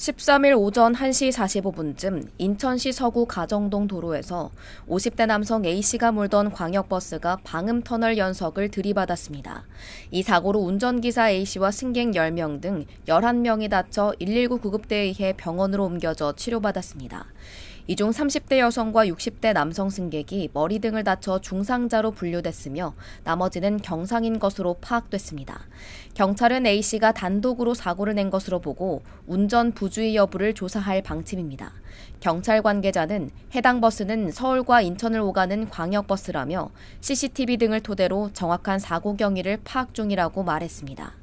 13일 오전 1시 45분쯤 인천시 서구 가정동 도로에서 50대 남성 A씨가 몰던 광역버스가 방음터널 연석을 들이받았습니다. 이 사고로 운전기사 A씨와 승객 10명 등 11명이 다쳐 119 구급대에 의해 병원으로 옮겨져 치료받았습니다. 이중 30대 여성과 60대 남성 승객이 머리 등을 다쳐 중상자로 분류됐으며 나머지는 경상인 것으로 파악됐습니다. 경찰은 A씨가 단독으로 사고를 낸 것으로 보고 운전 부주의 여부를 조사할 방침입니다. 경찰 관계자는 해당 버스는 서울과 인천을 오가는 광역버스라며 CCTV 등을 토대로 정확한 사고 경위를 파악 중이라고 말했습니다.